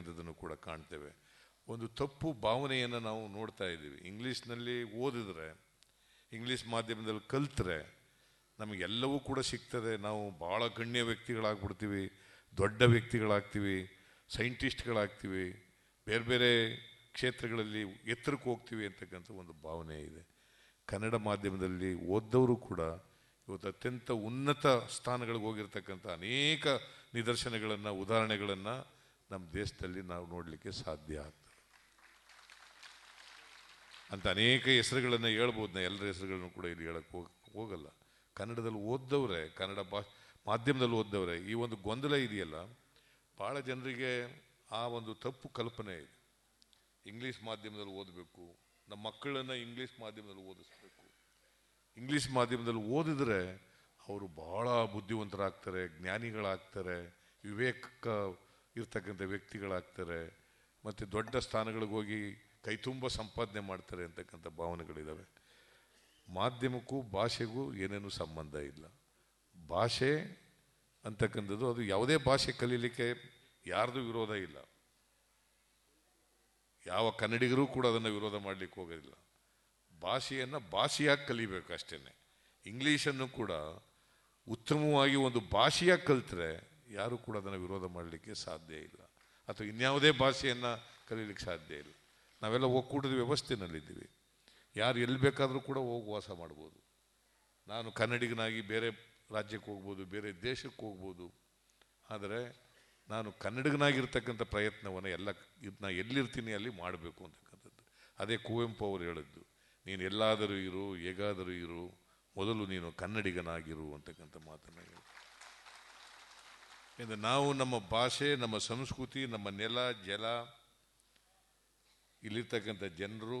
ಅನ್ನೋದನ್ನು ಕೂಡ ಕಾಣ್ತೇವೆ ಒಂದು ತಪ್ಪು ಭಾವನೆಯನ್ನು ನಾವು ನೋಡ್ತಾ ಇದ್ದೀವಿ ಇಂಗ್ಲೀಷ್ನಲ್ಲಿ ಓದಿದ್ರೆ ಇಂಗ್ಲೀಷ್ ಮಾಧ್ಯಮದಲ್ಲಿ ಕಲ್ತರೆ ನಮಗೆಲ್ಲವೂ ಕೂಡ ಸಿಗ್ತದೆ ನಾವು ಭಾಳ ಗಣ್ಯ ವ್ಯಕ್ತಿಗಳಾಗ್ಬಿಡ್ತೀವಿ ದೊಡ್ಡ ವ್ಯಕ್ತಿಗಳಾಗ್ತೀವಿ ಸೈಂಟಿಸ್ಟ್ಗಳಾಗ್ತೀವಿ ಬೇರೆ ಬೇರೆ ಕ್ಷೇತ್ರಗಳಲ್ಲಿ ಎತ್ತರಕ್ಕೆ ಹೋಗ್ತೀವಿ ಅಂತಕ್ಕಂಥ ಒಂದು ಭಾವನೆ ಇದೆ ಕನ್ನಡ ಮಾಧ್ಯಮದಲ್ಲಿ ಓದ್ದವರು ಕೂಡ ಇವತ್ತು ಅತ್ಯಂತ ಉನ್ನತ ಸ್ಥಾನಗಳಿಗೆ ಹೋಗಿರ್ತಕ್ಕಂಥ ಅನೇಕ ನಿದರ್ಶನಗಳನ್ನು ಉದಾಹರಣೆಗಳನ್ನು ನಮ್ಮ ದೇಶದಲ್ಲಿ ನಾವು ನೋಡಲಿಕ್ಕೆ ಸಾಧ್ಯ ಆಗ್ತದೆ ಅಂತ ಅನೇಕ ಹೆಸರುಗಳನ್ನು ಹೇಳ್ಬೋದು ನಾ ಎಲ್ಲರ ಹೆಸರುಗಳನ್ನು ಕೂಡ ಇಲ್ಲಿ ಹೇಳಕ್ಕೆ ಹೋಗಿ ಹೋಗಲ್ಲ ಕನ್ನಡದಲ್ಲಿ ಓದ್ದವ್ರೆ ಕನ್ನಡ ಭಾ ಮಾಧ್ಯಮದಲ್ಲಿ ಓದ್ದವ್ರೆ ಈ ಒಂದು ಗೊಂದಲ ಇದೆಯಲ್ಲ ಭಾಳ ಜನರಿಗೆ ಆ ಒಂದು ತಪ್ಪು ಕಲ್ಪನೆ ಇದೆ ಇಂಗ್ಲೀಷ್ ಮಾಧ್ಯಮದಲ್ಲಿ ಓದಬೇಕು ನಮ್ಮ ಮಕ್ಕಳನ್ನು ಇಂಗ್ಲೀಷ್ ಮಾಧ್ಯಮದಲ್ಲಿ ಓದಿಸ್ಬೇಕು ಇಂಗ್ಲೀಷ್ ಮಾಧ್ಯಮದಲ್ಲಿ ಓದಿದರೆ ಅವರು ಭಾಳ ಬುದ್ಧಿವಂತರಾಗ್ತಾರೆ ಜ್ಞಾನಿಗಳಾಗ್ತಾರೆ ವಿವೇಕ ಇರ್ತಕ್ಕಂಥ ವ್ಯಕ್ತಿಗಳಾಗ್ತಾರೆ ಮತ್ತು ದೊಡ್ಡ ಸ್ಥಾನಗಳಿಗೆ ಹೋಗಿ ತುಂಬ ಸಂಪಾದನೆ ಮಾಡ್ತಾರೆ ಅಂತಕ್ಕಂಥ ಭಾವನೆಗಳಿದ್ದಾವೆ ಮಾಧ್ಯಮಕ್ಕೂ ಭಾಷೆಗೂ ಏನೇನೂ ಸಂಬಂಧ ಇಲ್ಲ ಭಾಷೆ ಅಂತಕ್ಕಂಥದ್ದು ಅದು ಯಾವುದೇ ಭಾಷೆ ಕಲೀಲಿಕ್ಕೆ ಯಾರ್ದು ವಿರೋಧ ಇಲ್ಲ ಯಾವ ಕನ್ನಡಿಗರೂ ಕೂಡ ಅದನ್ನು ವಿರೋಧ ಮಾಡಲಿಕ್ಕೆ ಹೋಗೋದಿಲ್ಲ ಭಾಷೆಯನ್ನು ಭಾಷೆಯಾಗಿ ಕಲಿಬೇಕು ಅಷ್ಟೇ ಇಂಗ್ಲೀಷನ್ನು ಕೂಡ ಉತ್ತಮವಾಗಿ ಒಂದು ಭಾಷೆಯಾಗಿ ಕಲಿತರೆ ಯಾರೂ ಕೂಡ ಅದನ್ನು ವಿರೋಧ ಮಾಡಲಿಕ್ಕೆ ಸಾಧ್ಯ ಇಲ್ಲ ಅಥವಾ ಇನ್ಯಾವುದೇ ಭಾಷೆಯನ್ನು ಕಲೀಲಿಕ್ಕೆ ಸಾಧ್ಯ ಇಲ್ಲ ನಾವೆಲ್ಲ ಒಕ್ಕೂಟದ ವ್ಯವಸ್ಥೆನಲ್ಲಿದ್ದೀವಿ ಯಾರು ಎಲ್ಲಿ ಬೇಕಾದರೂ ಕೂಡ ಹೋಗಿ ವಾಸ ಮಾಡ್ಬೋದು ನಾನು ಕನ್ನಡಿಗನಾಗಿ ಬೇರೆ ರಾಜ್ಯಕ್ಕೆ ಹೋಗ್ಬೋದು ಬೇರೆ ದೇಶಕ್ಕೆ ಹೋಗ್ಬೋದು ಆದರೆ ನಾನು ಕನ್ನಡಿಗನಾಗಿರ್ತಕ್ಕಂಥ ಪ್ರಯತ್ನವನ್ನು ಎಲ್ಲ ನಾ ಎಲ್ಲಿರ್ತೀನಿ ಅಲ್ಲಿ ಮಾಡಬೇಕು ಅಂತಕ್ಕಂಥದ್ದು ಅದೇ ಕುವೆಂಪು ಅವರು ಹೇಳಿದ್ದು ನೀನು ಎಲ್ಲಾದರೂ ಇರು ಹೇಗಾದರೂ ಇರು ಮೊದಲು ನೀನು ಕನ್ನಡಿಗನಾಗಿರು ಅಂತಕ್ಕಂಥ ಮಾತನ್ನು ಹೇಳಿ ಇಂದು ನಾವು ನಮ್ಮ ಭಾಷೆ ನಮ್ಮ ಸಂಸ್ಕೃತಿ ನಮ್ಮ ನೆಲ ಜಲ ಇಲ್ಲಿರ್ತಕ್ಕಂಥ ಜನರು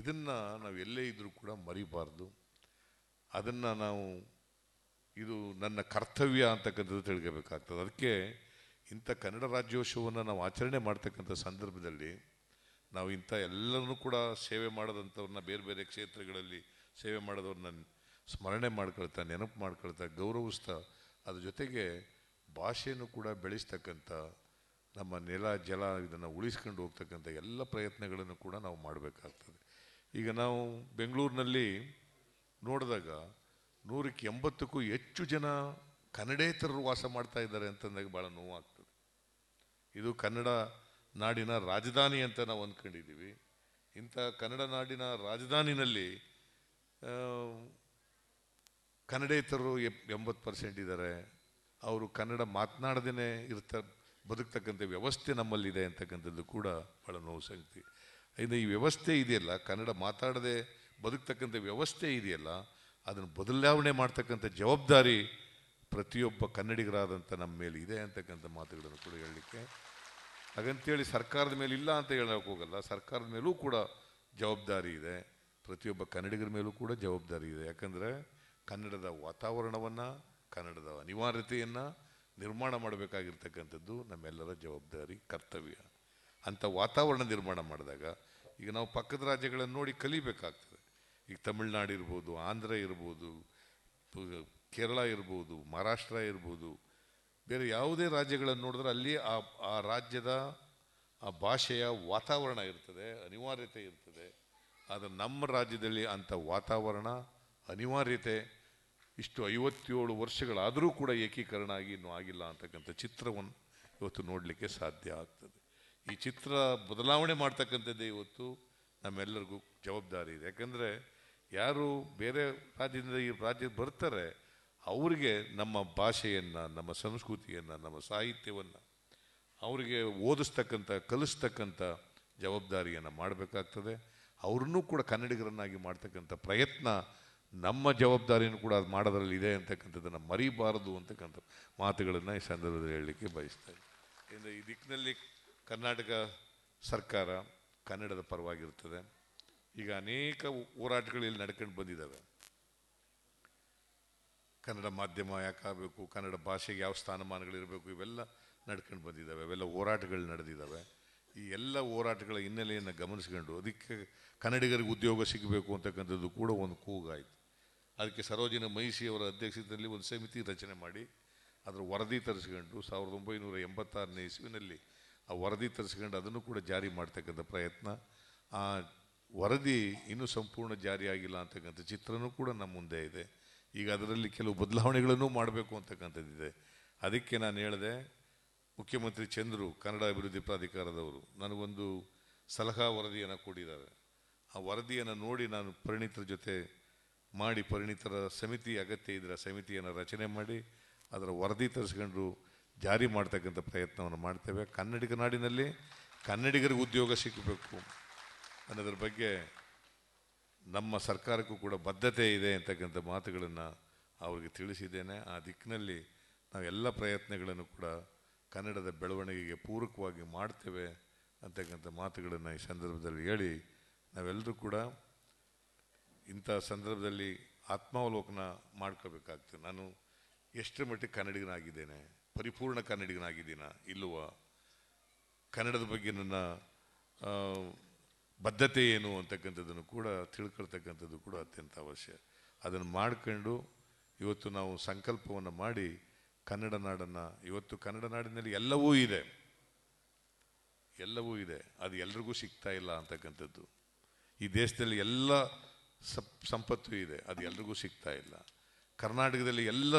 ಇದನ್ನು ನಾವು ಎಲ್ಲೇ ಇದ್ದರೂ ಕೂಡ ಮರಿಬಾರ್ದು ಅದನ್ನು ನಾವು ಇದು ನನ್ನ ಕರ್ತವ್ಯ ಅಂತಕ್ಕಂಥದ್ದು ತಿಳ್ಕೋಬೇಕಾಗ್ತದೆ ಅದಕ್ಕೆ ಇಂಥ ಕನ್ನಡ ರಾಜ್ಯೋತ್ಸವವನ್ನು ನಾವು ಆಚರಣೆ ಮಾಡ್ತಕ್ಕಂಥ ಸಂದರ್ಭದಲ್ಲಿ ನಾವು ಇಂಥ ಎಲ್ಲರನ್ನು ಕೂಡ ಸೇವೆ ಮಾಡೋದಂಥವ್ರನ್ನ ಬೇರೆ ಬೇರೆ ಕ್ಷೇತ್ರಗಳಲ್ಲಿ ಸೇವೆ ಮಾಡೋದವ್ರನ್ನ ಸ್ಮರಣೆ ಮಾಡ್ಕೊಳ್ತಾ ನೆನಪು ಮಾಡ್ಕೊಳ್ತಾ ಗೌರವಿಸ್ತಾ ಅದ್ರ ಜೊತೆಗೆ ಭಾಷೆಯನ್ನು ಕೂಡ ಬೆಳೆಸ್ತಕ್ಕಂಥ ನಮ್ಮ ನೆಲ ಜಲ ಇದನ್ನು ಉಳಿಸ್ಕೊಂಡು ಹೋಗ್ತಕ್ಕಂಥ ಎಲ್ಲ ಪ್ರಯತ್ನಗಳನ್ನು ಕೂಡ ನಾವು ಮಾಡಬೇಕಾಗ್ತದೆ ಈಗ ನಾವು ಬೆಂಗಳೂರಿನಲ್ಲಿ ನೋಡಿದಾಗ ನೂರಕ್ಕೆ ಎಂಬತ್ತಕ್ಕೂ ಹೆಚ್ಚು ಜನ ಕನ್ನಡೇತರರು ವಾಸ ಮಾಡ್ತಾ ಇದ್ದಾರೆ ಅಂತಂದಾಗ ಭಾಳ ನೋವಾಗ್ತದೆ ಇದು ಕನ್ನಡ ನಾಡಿನ ರಾಜಧಾನಿ ಅಂತ ನಾವು ಅಂದ್ಕೊಂಡಿದ್ದೀವಿ ಇಂಥ ಕನ್ನಡ ನಾಡಿನ ರಾಜಧಾನಿನಲ್ಲಿ ಕನ್ನಡೇತರರು ಎಪ್ ಎಂಬತ್ತು ಪರ್ಸೆಂಟ್ ಇದ್ದಾರೆ ಅವರು ಕನ್ನಡ ಮಾತನಾಡದೇ ಇರ್ತ ಬದುಕ್ತಕ್ಕಂಥ ವ್ಯವಸ್ಥೆ ನಮ್ಮಲ್ಲಿದೆ ಅಂತಕ್ಕಂಥದ್ದು ಕೂಡ ಭಾಳ ನೋವು ಸಂಗತಿ ಇನ್ನು ಈ ವ್ಯವಸ್ಥೆ ಇದೆಯಲ್ಲ ಕನ್ನಡ ಮಾತಾಡದೆ ಬದುಕ್ತಕ್ಕಂಥ ವ್ಯವಸ್ಥೆ ಇದೆಯಲ್ಲ ಅದನ್ನು ಬದಲಾವಣೆ ಮಾಡ್ತಕ್ಕಂಥ ಜವಾಬ್ದಾರಿ ಪ್ರತಿಯೊಬ್ಬ ಕನ್ನಡಿಗರಾದಂಥ ನಮ್ಮ ಮೇಲೆ ಇದೆ ಅಂತಕ್ಕಂಥ ಮಾತುಗಳನ್ನು ಕೂಡ ಹೇಳಲಿಕ್ಕೆ ಹಾಗಂತೇಳಿ ಸರ್ಕಾರದ ಮೇಲೆ ಇಲ್ಲ ಅಂತ ಹೇಳೋಕೆ ಹೋಗಲ್ಲ ಸರ್ಕಾರದ ಮೇಲೂ ಕೂಡ ಜವಾಬ್ದಾರಿ ಇದೆ ಪ್ರತಿಯೊಬ್ಬ ಕನ್ನಡಿಗರ ಮೇಲೂ ಕೂಡ ಜವಾಬ್ದಾರಿ ಇದೆ ಯಾಕಂದರೆ ಕನ್ನಡದ ವಾತಾವರಣವನ್ನು ಕನ್ನಡದ ಅನಿವಾರ್ಯತೆಯನ್ನು ನಿರ್ಮಾಣ ಮಾಡಬೇಕಾಗಿರ್ತಕ್ಕಂಥದ್ದು ನಮ್ಮೆಲ್ಲರ ಜವಾಬ್ದಾರಿ ಕರ್ತವ್ಯ ಅಂಥ ವಾತಾವರಣ ನಿರ್ಮಾಣ ಮಾಡಿದಾಗ ಈಗ ನಾವು ಪಕ್ಕದ ರಾಜ್ಯಗಳನ್ನು ನೋಡಿ ಕಲಿಬೇಕಾಗ್ತದೆ ಈಗ ತಮಿಳ್ನಾಡು ಇರ್ಬೋದು ಆಂಧ್ರ ಇರ್ಬೋದು ಕೇರಳ ಇರ್ಬೋದು ಮಹಾರಾಷ್ಟ್ರ ಇರ್ಬೋದು ಬೇರೆ ಯಾವುದೇ ರಾಜ್ಯಗಳನ್ನು ನೋಡಿದ್ರೆ ಅಲ್ಲಿ ಆ ಆ ರಾಜ್ಯದ ಆ ಭಾಷೆಯ ವಾತಾವರಣ ಇರ್ತದೆ ಅನಿವಾರ್ಯತೆ ಇರ್ತದೆ ಆದರೆ ನಮ್ಮ ರಾಜ್ಯದಲ್ಲಿ ಅಂಥ ವಾತಾವರಣ ಅನಿವಾರ್ಯತೆ ಇಷ್ಟು ಐವತ್ತೇಳು ವರ್ಷಗಳಾದರೂ ಕೂಡ ಏಕೀಕರಣ ಆಗಿ ಇನ್ನೂ ಆಗಿಲ್ಲ ಅಂತಕ್ಕಂಥ ಚಿತ್ರವನ್ನು ಇವತ್ತು ನೋಡಲಿಕ್ಕೆ ಸಾಧ್ಯ ಆಗ್ತದೆ ಈ ಚಿತ್ರ ಬದಲಾವಣೆ ಮಾಡ್ತಕ್ಕಂಥದ್ದೇ ಇವತ್ತು ನಮ್ಮೆಲ್ಲರಿಗೂ ಜವಾಬ್ದಾರಿ ಇದೆ ಯಾಕಂದರೆ ಯಾರು ಬೇರೆ ರಾಜ್ಯದಿಂದ ಈ ರಾಜ್ಯಕ್ಕೆ ಬರ್ತಾರೆ ಅವರಿಗೆ ನಮ್ಮ ಭಾಷೆಯನ್ನು ನಮ್ಮ ಸಂಸ್ಕೃತಿಯನ್ನು ನಮ್ಮ ಸಾಹಿತ್ಯವನ್ನು ಅವರಿಗೆ ಓದಿಸ್ತಕ್ಕಂಥ ಕಲಿಸ್ತಕ್ಕಂಥ ಜವಾಬ್ದಾರಿಯನ್ನು ಮಾಡಬೇಕಾಗ್ತದೆ ಅವ್ರನ್ನೂ ಕೂಡ ಕನ್ನಡಿಗರನ್ನಾಗಿ ಮಾಡ್ತಕ್ಕಂಥ ಪ್ರಯತ್ನ ನಮ್ಮ ಜವಾಬ್ದಾರಿಯನ್ನು ಕೂಡ ಅದು ಮಾಡೋದ್ರಲ್ಲಿ ಇದೆ ಅಂತಕ್ಕಂಥದ್ದನ್ನು ಮರಿಬಾರದು ಅಂತಕ್ಕಂಥ ಮಾತುಗಳನ್ನು ಈ ಸಂದರ್ಭದಲ್ಲಿ ಹೇಳಲಿಕ್ಕೆ ಬಯಸ್ತೇನೆ ಏಕೆಂದರೆ ಈ ದಿಕ್ಕಿನಲ್ಲಿ ಕರ್ನಾಟಕ ಸರ್ಕಾರ ಕನ್ನಡದ ಪರವಾಗಿರ್ತದೆ ಈಗ ಅನೇಕ ಹೋರಾಟಗಳು ಇಲ್ಲಿ ನಡ್ಕೊಂಡು ಬಂದಿದ್ದಾವೆ ಕನ್ನಡ ಮಾಧ್ಯಮ ಯಾಕಾಗಬೇಕು ಕನ್ನಡ ಭಾಷೆಗೆ ಯಾವ ಸ್ಥಾನಮಾನಗಳಿರಬೇಕು ಇವೆಲ್ಲ ನಡ್ಕೊಂಡು ಬಂದಿದ್ದಾವೆ ಅವೆಲ್ಲ ಹೋರಾಟಗಳು ನಡೆದಿದ್ದಾವೆ ಈ ಎಲ್ಲ ಹೋರಾಟಗಳ ಹಿನ್ನೆಲೆಯನ್ನು ಗಮನಿಸ್ಕೊಂಡು ಅದಕ್ಕೆ ಕನ್ನಡಿಗರಿಗೆ ಉದ್ಯೋಗ ಸಿಗಬೇಕು ಅಂತಕ್ಕಂಥದ್ದು ಕೂಡ ಒಂದು ಕೂಗಾಯಿತು ಅದಕ್ಕೆ ಸರೋಜಿನ ಮಹಿಷಿಯವರ ಅಧ್ಯಕ್ಷತೆಯಲ್ಲಿ ಒಂದು ಸಮಿತಿ ರಚನೆ ಮಾಡಿ ಅದರ ವರದಿ ತರಿಸ್ಕೊಂಡು ಸಾವಿರದ ಒಂಬೈನೂರ ಎಂಬತ್ತಾರನೇ ಇಸುವಿನಲ್ಲಿ ಆ ವರದಿ ತರಿಸ್ಕೊಂಡು ಅದನ್ನು ಕೂಡ ಜಾರಿ ಮಾಡ್ತಕ್ಕಂಥ ಪ್ರಯತ್ನ ಆ ವರದಿ ಇನ್ನೂ ಸಂಪೂರ್ಣ ಜಾರಿಯಾಗಿಲ್ಲ ಅಂತಕ್ಕಂಥ ಚಿತ್ರನೂ ಕೂಡ ನಮ್ಮ ಮುಂದೆ ಇದೆ ಈಗ ಅದರಲ್ಲಿ ಕೆಲವು ಬದಲಾವಣೆಗಳನ್ನು ಮಾಡಬೇಕು ಅಂತಕ್ಕಂಥದ್ದಿದೆ ಅದಕ್ಕೆ ನಾನು ಹೇಳಿದೆ ಮುಖ್ಯಮಂತ್ರಿ ಚಂದ್ರು ಕನ್ನಡ ಅಭಿವೃದ್ಧಿ ಪ್ರಾಧಿಕಾರದವರು ನನಗೊಂದು ಸಲಹಾ ವರದಿಯನ್ನು ಕೊಟ್ಟಿದ್ದಾರೆ ಆ ವರದಿಯನ್ನು ನೋಡಿ ನಾನು ಪರಿಣಿತರ ಜೊತೆ ಮಾಡಿ ಪರಿಣಿತರ ಸಮಿತಿ ಅಗತ್ಯ ಇದ್ದರೆ ಸಮಿತಿಯನ್ನು ರಚನೆ ಮಾಡಿ ಅದರ ವರದಿ ತರಿಸ್ಕೊಂಡು ಜಾರಿ ಮಾಡ್ತಕ್ಕಂಥ ಪ್ರಯತ್ನವನ್ನು ಮಾಡ್ತೇವೆ ಕನ್ನಡಿಗ ನಾಡಿನಲ್ಲಿ ಕನ್ನಡಿಗರಿಗೆ ಉದ್ಯೋಗ ಸಿಕ್ಕಬೇಕು ಅನ್ನೋದ್ರ ಬಗ್ಗೆ ನಮ್ಮ ಸರ್ಕಾರಕ್ಕೂ ಕೂಡ ಬದ್ಧತೆ ಇದೆ ಅಂತಕ್ಕಂಥ ಮಾತುಗಳನ್ನು ಅವರಿಗೆ ತಿಳಿಸಿದ್ದೇನೆ ಆ ದಿಕ್ಕಿನಲ್ಲಿ ನಾವು ಎಲ್ಲ ಪ್ರಯತ್ನಗಳನ್ನು ಕೂಡ ಕನ್ನಡದ ಬೆಳವಣಿಗೆಗೆ ಪೂರಕವಾಗಿ ಮಾಡ್ತೇವೆ ಅಂತಕ್ಕಂಥ ಮಾತುಗಳನ್ನು ಈ ಸಂದರ್ಭದಲ್ಲಿ ಹೇಳಿ ನಾವೆಲ್ಲರೂ ಕೂಡ ಇಂಥ ಸಂದರ್ಭದಲ್ಲಿ ಆತ್ಮಾವಲೋಕನ ಮಾಡ್ಕೋಬೇಕಾಗ್ತದೆ ನಾನು ಎಷ್ಟರ ಮಟ್ಟಿಗೆ ಕನ್ನಡಿಗನಾಗಿದ್ದೇನೆ ಪರಿಪೂರ್ಣ ಕನ್ನಡಿಗನಾಗಿದ್ದೀನ ಇಲ್ಲುವ ಕನ್ನಡದ ಬಗ್ಗೆ ನನ್ನ ಬದ್ಧತೆ ಏನು ಅಂತಕ್ಕಂಥದ್ದನ್ನು ಕೂಡ ತಿಳ್ಕೊಳ್ತಕ್ಕಂಥದ್ದು ಕೂಡ ಅತ್ಯಂತ ಅವಶ್ಯ ಅದನ್ನು ಮಾಡಿಕೊಂಡು ಇವತ್ತು ನಾವು ಸಂಕಲ್ಪವನ್ನು ಮಾಡಿ ಕನ್ನಡ ನಾಡನ್ನು ಇವತ್ತು ಕನ್ನಡ ನಾಡಿನಲ್ಲಿ ಎಲ್ಲವೂ ಇದೆ ಎಲ್ಲವೂ ಇದೆ ಅದು ಎಲ್ರಿಗೂ ಸಿಗ್ತಾ ಇಲ್ಲ ಅಂತಕ್ಕಂಥದ್ದು ಈ ದೇಶದಲ್ಲಿ ಎಲ್ಲ ಸಪ್ ಸಂಪತ್ತು ಇದೆ ಅದು ಎಲ್ರಿಗೂ ಸಿಗ್ತಾ ಇಲ್ಲ ಕರ್ನಾಟಕದಲ್ಲಿ ಎಲ್ಲ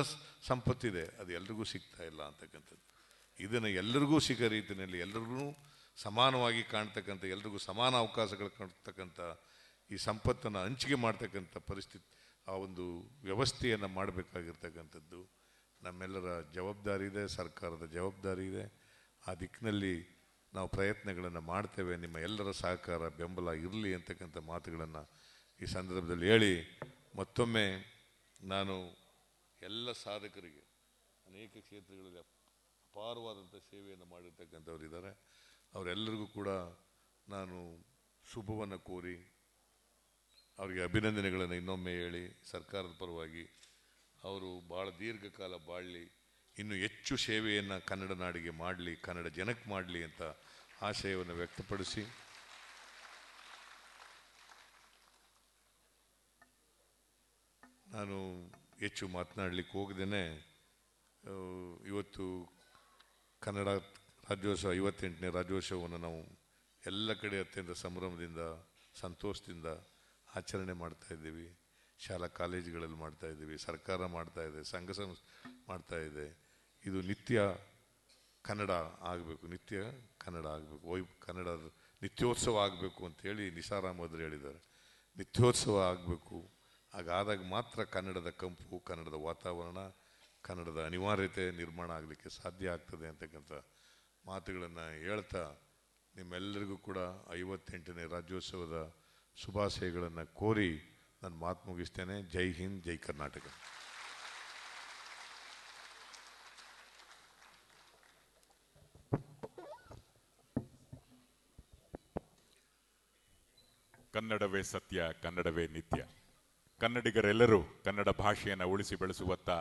ಸಂಪತ್ತಿದೆ ಅದು ಎಲ್ರಿಗೂ ಸಿಗ್ತಾ ಇಲ್ಲ ಅಂತಕ್ಕಂಥದ್ದು ಇದನ್ನು ಎಲ್ಲರಿಗೂ ಸಿಗೋ ರೀತಿಯಲ್ಲಿ ಎಲ್ರಿಗೂ ಸಮಾನವಾಗಿ ಕಾಣ್ತಕ್ಕಂಥ ಎಲ್ರಿಗೂ ಸಮಾನ ಅವಕಾಶಗಳು ಕಾಣ್ತಕ್ಕಂಥ ಈ ಸಂಪತ್ತನ್ನು ಹಂಚಿಕೆ ಮಾಡ್ತಕ್ಕಂಥ ಪರಿಸ್ಥಿತಿ ಆ ಒಂದು ವ್ಯವಸ್ಥೆಯನ್ನು ಮಾಡಬೇಕಾಗಿರ್ತಕ್ಕಂಥದ್ದು ನಮ್ಮೆಲ್ಲರ ಜವಾಬ್ದಾರಿ ಇದೆ ಸರ್ಕಾರದ ಜವಾಬ್ದಾರಿ ಇದೆ ಆ ದಿಕ್ಕಿನಲ್ಲಿ ನಾವು ಪ್ರಯತ್ನಗಳನ್ನು ಮಾಡ್ತೇವೆ ನಿಮ್ಮ ಎಲ್ಲರ ಸಹಕಾರ ಬೆಂಬಲ ಇರಲಿ ಅಂತಕ್ಕಂಥ ಮಾತುಗಳನ್ನು ಈ ಸಂದರ್ಭದಲ್ಲಿ ಹೇಳಿ ಮತ್ತೊಮ್ಮೆ ನಾನು ಎಲ್ಲ ಸಾಧಕರಿಗೆ ಅನೇಕ ಕ್ಷೇತ್ರಗಳಲ್ಲಿ ಅಪಾರವಾದಂಥ ಸೇವೆಯನ್ನು ಮಾಡಿರ್ತಕ್ಕಂಥವರಿದ್ದಾರೆ ಅವರೆಲ್ಲರಿಗೂ ಕೂಡ ನಾನು ಶುಭವನ್ನು ಕೋರಿ ಅವರಿಗೆ ಅಭಿನಂದನೆಗಳನ್ನು ಇನ್ನೊಮ್ಮೆ ಹೇಳಿ ಸರ್ಕಾರದ ಪರವಾಗಿ ಅವರು ಭಾಳ ದೀರ್ಘಕಾಲ ಬಾಳಲಿ ಇನ್ನೂ ಹೆಚ್ಚು ಸೇವೆಯನ್ನು ಕನ್ನಡ ನಾಡಿಗೆ ಮಾಡಲಿ ಕನ್ನಡ ಜನಕ್ಕೆ ಮಾಡಲಿ ಅಂತ ಆಶಯವನ್ನು ವ್ಯಕ್ತಪಡಿಸಿ ನಾನು ಹೆಚ್ಚು ಮಾತನಾಡಲಿಕ್ಕೆ ಹೋಗದೇ ಇವತ್ತು ಕನ್ನಡ ರಾಜ್ಯೋತ್ಸವ ಐವತ್ತೆಂಟನೇ ರಾಜ್ಯೋತ್ಸವವನ್ನು ನಾವು ಎಲ್ಲ ಕಡೆ ಅತ್ಯಂತ ಸಂಭ್ರಮದಿಂದ ಸಂತೋಷದಿಂದ ಆಚರಣೆ ಮಾಡ್ತಾಯಿದ್ದೀವಿ ಶಾಲಾ ಕಾಲೇಜುಗಳಲ್ಲಿ ಮಾಡ್ತಾಯಿದ್ದೀವಿ ಸರ್ಕಾರ ಮಾಡ್ತಾಯಿದೆ ಸಂಘ ಮಾಡ್ತಾ ಇದೆ ಇದು ನಿತ್ಯ ಕನ್ನಡ ಆಗಬೇಕು ನಿತ್ಯ ಕನ್ನಡ ಆಗಬೇಕು ವೈ ಕನ್ನಡದ ನಿತ್ಯೋತ್ಸವ ಆಗಬೇಕು ಅಂತೇಳಿ ಹೇಳಿ ಅಹಮದ್ರು ಹೇಳಿದ್ದಾರೆ ನಿತ್ಯೋತ್ಸವ ಆಗಬೇಕು ಹಾಗಾದಾಗ ಮಾತ್ರ ಕನ್ನಡದ ಕಂಪು ಕನ್ನಡದ ವಾತಾವರಣ ಕನ್ನಡದ ಅನಿವಾರ್ಯತೆ ನಿರ್ಮಾಣ ಆಗಲಿಕ್ಕೆ ಸಾಧ್ಯ ಆಗ್ತದೆ ಅಂತಕ್ಕಂಥ ಮಾತುಗಳನ್ನು ಹೇಳ್ತಾ ನಿಮ್ಮೆಲ್ಲರಿಗೂ ಕೂಡ ಐವತ್ತೆಂಟನೇ ರಾಜ್ಯೋತ್ಸವದ ಶುಭಾಶಯಗಳನ್ನು ಕೋರಿ ನಾನು ಮಾತು ಮುಗಿಸ್ತೇನೆ ಜೈ ಹಿಂದ್ ಜೈ ಕರ್ನಾಟಕ ಕನ್ನಡವೇ ಸತ್ಯ ಕನ್ನಡವೇ ನಿತ್ಯ ಕನ್ನಡಿಗರೆಲ್ಲರೂ ಕನ್ನಡ ಭಾಷೆಯನ್ನು ಉಳಿಸಿ ಬೆಳೆಸುವತ್ತ